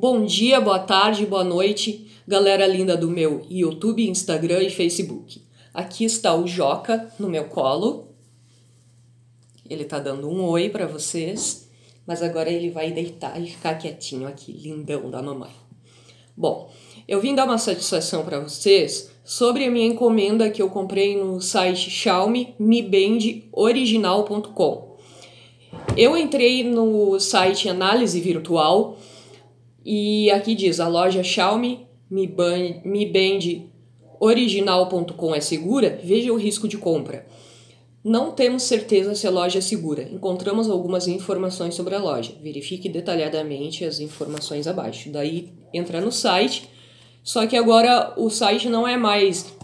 Bom dia, boa tarde, boa noite, galera linda do meu YouTube, Instagram e Facebook. Aqui está o Joca no meu colo. Ele tá dando um oi para vocês, mas agora ele vai deitar e ficar quietinho aqui, lindão da mamãe. Bom, eu vim dar uma satisfação para vocês sobre a minha encomenda que eu comprei no site Xiaomi Mi Band original.com. Eu entrei no site Análise Virtual e aqui diz: a loja Xiaomi Mi Band, Mi Band original.com é segura? Veja o risco de compra. Não temos certeza se a loja é segura. Encontramos algumas informações sobre a loja. Verifique detalhadamente as informações abaixo. Daí entra no site. Só que agora o site não é mais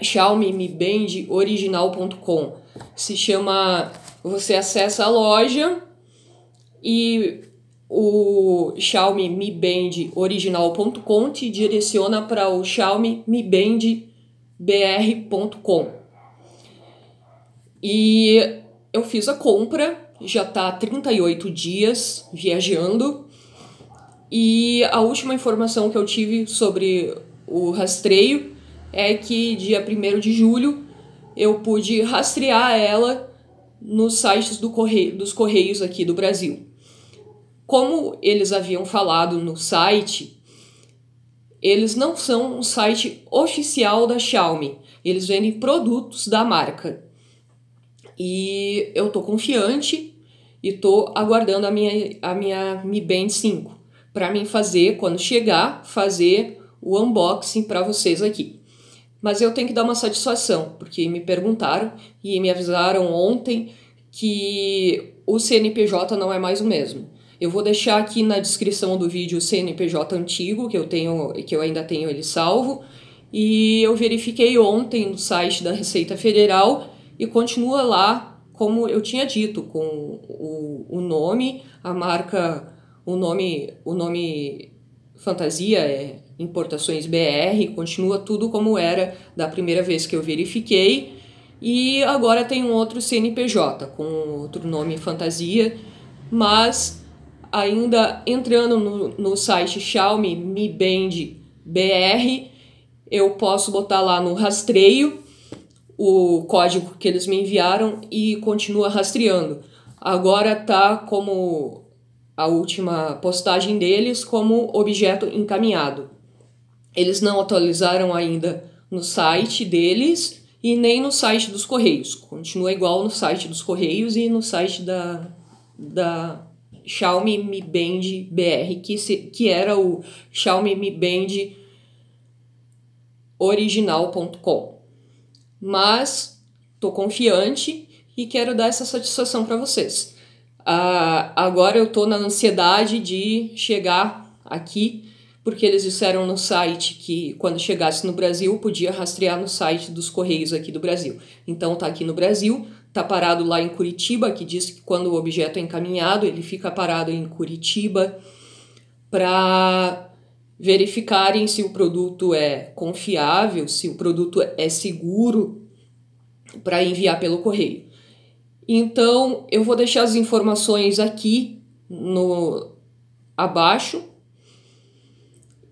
Xiaomi Mi Band original.com. Se chama você acessa a loja e o Xiaomi Mi Band original.com te direciona para o Xiaomi Mi Band br.com. E eu fiz a compra, já tá 38 dias viajando. E a última informação que eu tive sobre o rastreio é que dia 1 de julho eu pude rastrear ela nos sites do correio, dos correios aqui do Brasil. Como eles haviam falado no site, eles não são um site oficial da Xiaomi. Eles vendem produtos da marca. E eu tô confiante e tô aguardando a minha, a minha Mi Band 5 para mim fazer, quando chegar, fazer o unboxing para vocês aqui. Mas eu tenho que dar uma satisfação, porque me perguntaram e me avisaram ontem que o CNPJ não é mais o mesmo. Eu vou deixar aqui na descrição do vídeo o CNPJ antigo que eu tenho, que eu ainda tenho ele salvo. E eu verifiquei ontem no site da Receita Federal e continua lá como eu tinha dito, com o, o nome, a marca, o nome, o nome fantasia é Importações BR, continua tudo como era da primeira vez que eu verifiquei. E agora tem um outro CNPJ com outro nome fantasia, mas ainda entrando no, no site Xiaomi Mi Band BR, eu posso botar lá no rastreio o código que eles me enviaram e continua rastreando. Agora tá como a última postagem deles como objeto encaminhado. Eles não atualizaram ainda no site deles e nem no site dos Correios. Continua igual no site dos Correios e no site da, da Xiaomi Mi Band BR, que, se, que era o Xiaomi Mi Band original.com. Mas tô confiante e quero dar essa satisfação para vocês. Uh, agora eu tô na ansiedade de chegar aqui porque eles disseram no site que quando chegasse no Brasil podia rastrear no site dos correios aqui do Brasil. Então tá aqui no Brasil, tá parado lá em Curitiba, que diz que quando o objeto é encaminhado, ele fica parado em Curitiba para verificarem se o produto é confiável, se o produto é seguro para enviar pelo correio. Então, eu vou deixar as informações aqui no abaixo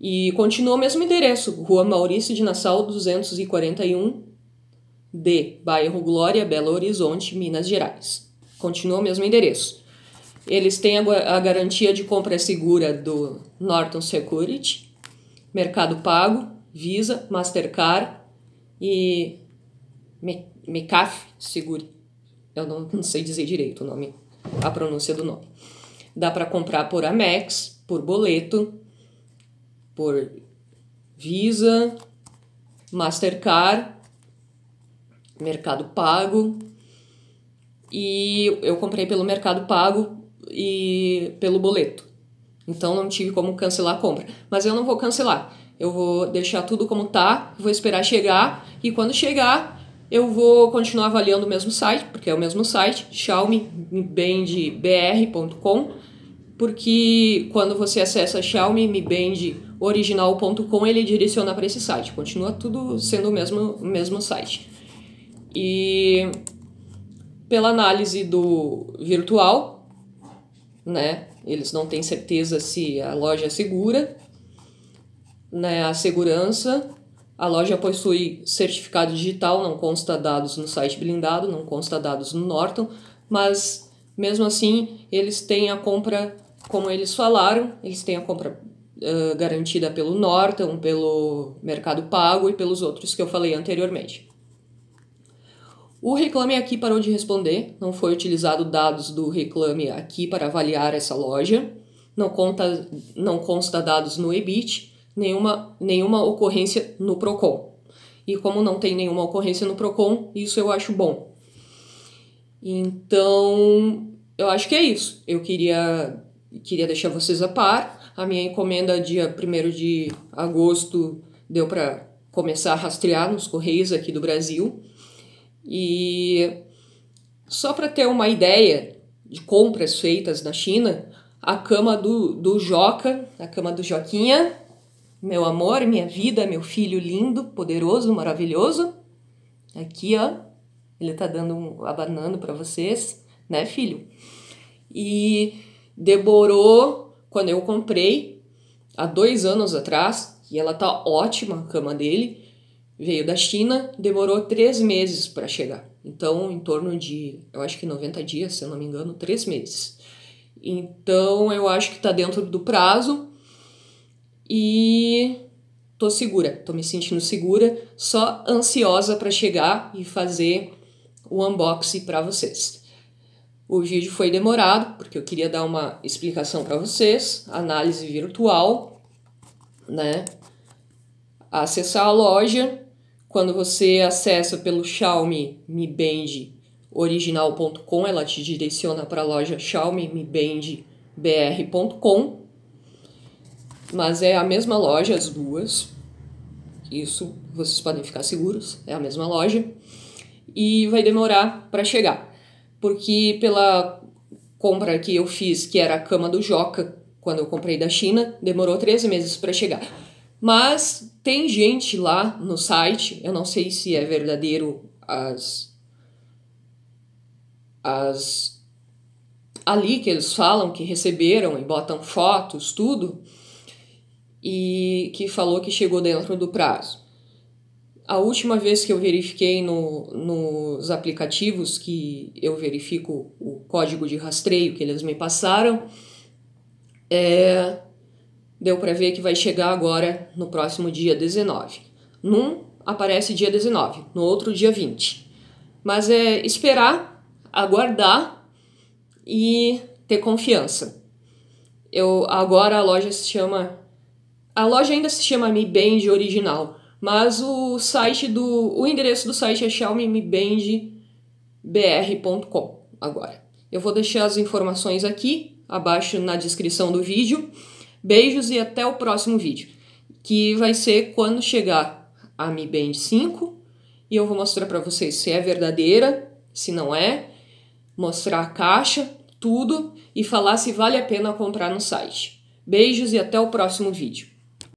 E continua o mesmo endereço, Rua Maurício de Nassau 241, D, bairro Glória, Belo Horizonte, Minas Gerais. Continua o mesmo endereço. Eles têm a, garantia de compra segura do Norton Security, Mercado Pago, Visa, Mastercard e Mecaf Segure. Eu não, não sei dizer direito o nome, a pronúncia do nome. Dá para comprar por Amex, por boleto, por Visa, Mastercard, Mercado Pago. E eu comprei pelo Mercado Pago e pelo boleto. Então não tive como cancelar a compra. Mas eu não vou cancelar. Eu vou deixar tudo como tá, vou esperar chegar e quando chegar eu vou continuar avaliando o mesmo site, porque é o mesmo site, xiaomibandbr.com, porque quando você acessa xiaomiband.com original.com ele direciona para esse site. Continua tudo sendo o mesmo, o mesmo site. E pela análise do virtual, né? Eles não têm certeza se a loja é segura, né? A segurança, a loja possui certificado digital, não consta dados no site blindado, não consta dados no Norton, mas mesmo assim eles têm a compra, como eles falaram, eles têm a compra garantida pelo Norton, pelo Mercado Pago e pelos outros que eu falei anteriormente. O Reclame Aqui parou de responder, não foi utilizado dados do Reclame Aqui para avaliar essa loja, não, conta, não consta dados no EBIT, nenhuma, nenhuma ocorrência no PROCON. E como não tem nenhuma ocorrência no PROCON, isso eu acho bom. Então, eu acho que é isso. Eu queria queria deixar vocês a par. A minha encomenda dia 1 de agosto deu para começar a rastrear nos correios aqui do Brasil. E só para ter uma ideia de compras feitas na China, a cama do, do Joca, a cama do Joquinha, meu amor, minha vida, meu filho lindo, poderoso, maravilhoso. Aqui, ó, ele tá dando um abanando para vocês, né, filho? E Demorou quando eu comprei, há dois anos atrás, e ela tá ótima, a cama dele. Veio da China, demorou três meses para chegar. Então, em torno de, eu acho que 90 dias, se eu não me engano, três meses. Então, eu acho que tá dentro do prazo e tô segura, tô me sentindo segura, só ansiosa para chegar e fazer o unboxing para vocês. O vídeo foi demorado, porque eu queria dar uma explicação para vocês, análise virtual, né? Acessar a loja, quando você acessa pelo Xiaomi Mi Band original.com, ela te direciona para a loja Xiaomi Mi Band br.com, mas é a mesma loja, as duas. Isso vocês podem ficar seguros, é a mesma loja. E vai demorar para chegar porque pela compra que eu fiz, que era a cama do Joca, quando eu comprei da China, demorou 13 meses para chegar. Mas tem gente lá no site, eu não sei se é verdadeiro as as ali que eles falam que receberam e botam fotos, tudo, e que falou que chegou dentro do prazo. A última vez que eu verifiquei no, nos aplicativos que eu verifico o código de rastreio que eles me passaram, é, deu para ver que vai chegar agora no próximo dia 19. Num aparece dia 19, no outro dia 20. Mas é esperar, aguardar e ter confiança. Eu agora a loja se chama a loja ainda se chama Mi Band original, mas o site do. O endereço do site é xiaomimibandbr.com agora. Eu vou deixar as informações aqui abaixo na descrição do vídeo. Beijos e até o próximo vídeo, que vai ser quando chegar a Mi Band 5 e eu vou mostrar para vocês se é verdadeira, se não é, mostrar a caixa, tudo e falar se vale a pena comprar no site. Beijos e até o próximo vídeo.